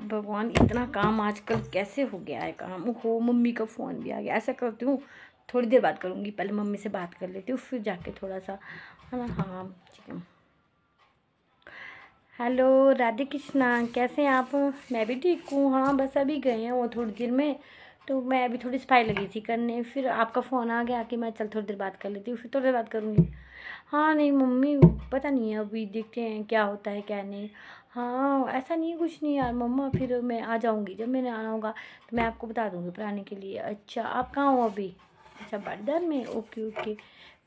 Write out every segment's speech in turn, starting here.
भगवान इतना काम आजकल कैसे हो गया है काम हो मम्मी का फ़ोन भी आ गया ऐसा करती हूँ थोड़ी देर बात करूँगी पहले मम्मी से बात कर लेती हूँ फिर जाके थोड़ा सा है ना हाँ, हाँ ठीक है हेलो राधे कृष्णा कैसे हैं आप मैं भी ठीक हूँ हाँ बस अभी गए हैं वो थोड़ी देर में तो मैं अभी थोड़ी सफाई लगी थी करने फिर आपका फ़ोन आ गया कि मैं चल थोड़ी देर बात कर लेती हूँ फिर थोड़ी देर बात करूँगी हाँ नहीं मम्मी पता नहीं है अभी देखते हैं क्या होता है क्या नहीं हाँ ऐसा नहीं है कुछ नहीं यार मम्मा फिर मैं आ जाऊँगी जब मैंने आना होगा तो मैं आपको बता दूँगी पढ़ाने के लिए अच्छा आप कहाँ हो अभी अच्छा बर्दर में ओके ओके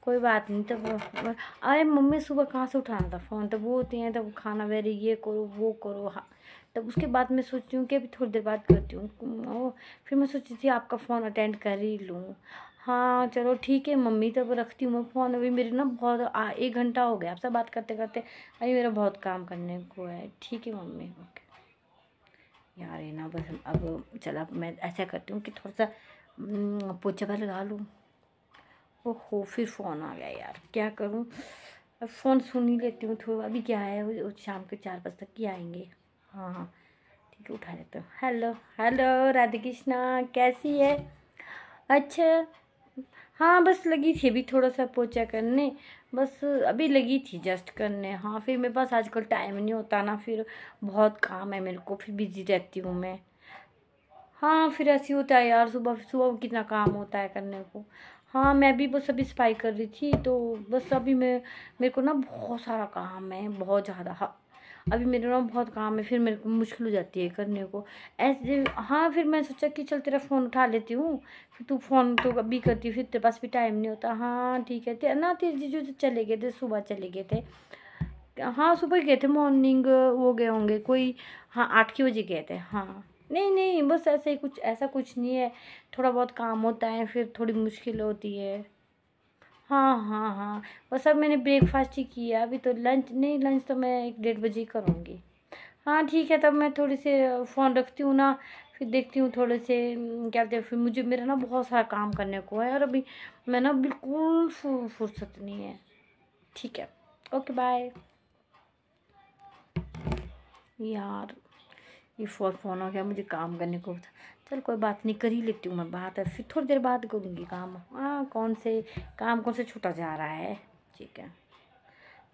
कोई बात नहीं तब अरे मम्मी सुबह कहाँ से उठाना था फ़ोन तब वो होती हैं तब खाना वेरे ये करो वो करो हाँ तब उसके बाद मैं सोचती हूँ कि अभी थोड़ी देर बाद करती हूँ फिर मैं सोचती थी आपका फ़ोन अटेंड कर ही लूँ हाँ चलो ठीक है मम्मी तब तो रखती हूँ मैं फ़ोन अभी मेरे ना बहुत आ, एक घंटा हो गया आपसे बात करते करते अभी मेरा बहुत काम करने को है ठीक है मम्मी ओके यार ये ना बस अब अब मैं ऐसा करती हूँ कि थोड़ा सा पोचा पर लगा लूँ ओहो फिर फ़ोन आ गया यार क्या करूँ अब फ़ोन सुन ही लेती हूँ थोड़ा अभी क्या है शाम के चार बजे तक ही आएंगे हाँ हाँ ठीक है उठा लेते हूँ हेलो हेलो राधे कृष्णा कैसी है अच्छा हाँ बस लगी थी अभी थोड़ा सा पोचा करने बस अभी लगी थी जस्ट करने हाँ फिर मेरे पास आजकल टाइम नहीं होता ना फिर बहुत काम है मेरे को फिर बिजी रहती हूँ मैं हाँ फिर ऐसे होता है यार सुबह सुबह कितना काम होता है करने को हाँ मैं भी बस अभी सफाई कर रही थी तो बस अभी मैं मेरे को ना बहुत सारा काम है बहुत ज़्यादा अभी मेरे ना बहुत काम है फिर मेरे को मुश्किल हो जाती है करने को ऐसे हाँ फिर मैं सोचा कि चल तेरा फ़ोन उठा लेती हूँ फिर तू फ़ोन तो अभी करती फिर तेरे पास भी टाइम नहीं होता हाँ ठीक है ना तेरे जीजू तो चले गए थे सुबह चले गए थे हाँ सुबह गए थे मॉर्निंग वो गए होंगे कोई हाँ आठ के बजे गए थे हाँ नहीं नहीं बस ऐसे ही कुछ ऐसा कुछ नहीं है थोड़ा बहुत काम होता है फिर थोड़ी मुश्किल होती है हाँ हाँ हाँ वो सब मैंने ब्रेकफास्ट ही किया अभी तो लंच नहीं लंच तो मैं एक डेढ़ बजे करूँगी हाँ ठीक है तब मैं थोड़ी से फ़ोन रखती हूँ ना फिर देखती हूँ थोड़े से क्या कहते हैं फिर मुझे मेरा ना बहुत सारा काम करने को है और अभी मैं ना बिल्कुल फुर्सत नहीं है ठीक है ओके बाय यार ये फोर फोन हो गया मुझे काम करने को था चल कोई बात नहीं कर ही लेती हूँ मैं बात है फिर थोड़ी देर बाद करूँगी काम हाँ कौन से काम कौन से छूटा जा रहा है ठीक है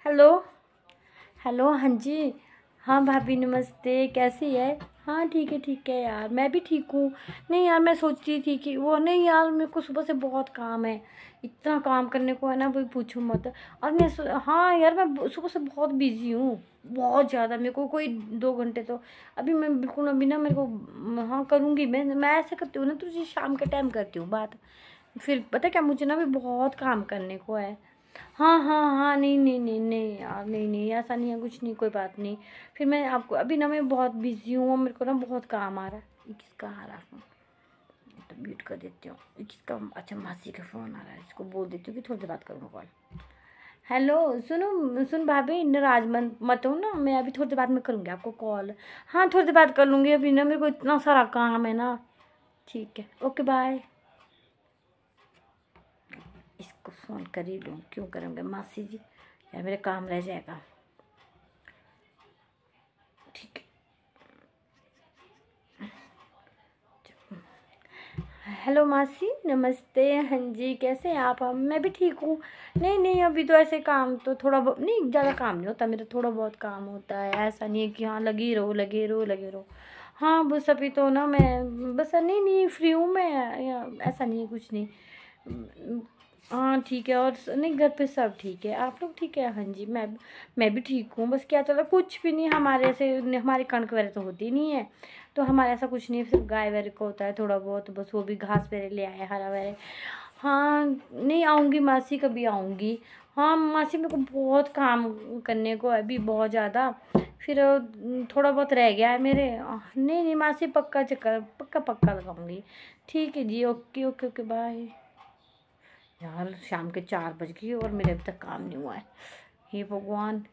हेलो हेलो हाँ जी हाँ भाभी नमस्ते कैसे है हाँ ठीक है ठीक है यार मैं भी ठीक हूँ नहीं यार मैं सोचती थी कि वो नहीं यार मेरे को सुबह से बहुत काम है इतना काम करने को है ना वही पूछो मत और मैं हाँ यार मैं सुबह से बहुत बिजी हूँ बहुत ज़्यादा मेरे को कोई दो घंटे तो अभी मैं बिल्कुल अभी ना मेरे को हाँ करूँगी मैं मैं ऐसे करती हूँ ना तुझे शाम के टाइम करती हूँ बात फिर पता क्या मुझे ना भी बहुत काम करने को है हाँ हाँ हाँ नहीं नहीं नहीं नहीं यार नहीं नहीं ऐसा नहीं है कुछ नहीं कोई बात नहीं फिर मैं आपको अभी ना मैं बहुत बिजी हूँ मेरे को ना बहुत काम आ रहा है किसका आ रहा फोन तो म्यूट कर देती हूँ किसका अच्छा मासी का फ़ोन आ रहा है इसको बोल देती हूँ कि थोड़ी देर बात करूँगा कॉल हेलो सुनो सुन भाभी नाराज मन मत हूँ ना मैं अभी थोड़ी देर बाद में करूँगी आपको कॉल हाँ थोड़ी देर बाद कर लूँगी अभी ना मेरे को इतना सारा काम है ना ठीक है ओके बाय आपको फ़ोन कर ही लूँ क्यों करूँगा मासी जी या मेरे काम रह जाएगा ठीक हेलो मासी नमस्ते हाँ जी कैसे हैं आप हम हाँ, मैं भी ठीक हूँ नहीं नहीं अभी तो ऐसे काम तो थोड़ा बहुत नहीं ज़्यादा काम नहीं होता मेरा थोड़ा बहुत काम होता है ऐसा नहीं है कि हाँ लगी रहो लगे रहो लगे रहो हाँ बस अभी तो ना मैं बस नहीं नहीं फ्री हूँ मैं ऐसा नहीं है कुछ नहीं हाँ ठीक है और नहीं घर पे सब ठीक है आप लोग ठीक है हाँ जी मैं मैं भी ठीक हूँ बस क्या चला कुछ भी नहीं हमारे ऐसे हमारी कणक वगैरह तो होती नहीं है तो हमारे ऐसा कुछ नहीं सिर्फ गाय वगैरह को होता है थोड़ा बहुत बस वो भी घास वगैरह ले आए हरा वगैरह हाँ नहीं आऊँगी मासी कभी आऊँगी हाँ मासी मेरे को बहुत काम करने को है अभी बहुत ज़्यादा फिर थोड़ा बहुत रह गया है मेरे नहीं नहीं मासी पक्का चक्कर पक्का पक्का लगाऊँगी ठीक है जी ओके ओके ओके बाय यार शाम के चार बज गए और मेरे अभी तक काम नहीं हुआ है हे भगवान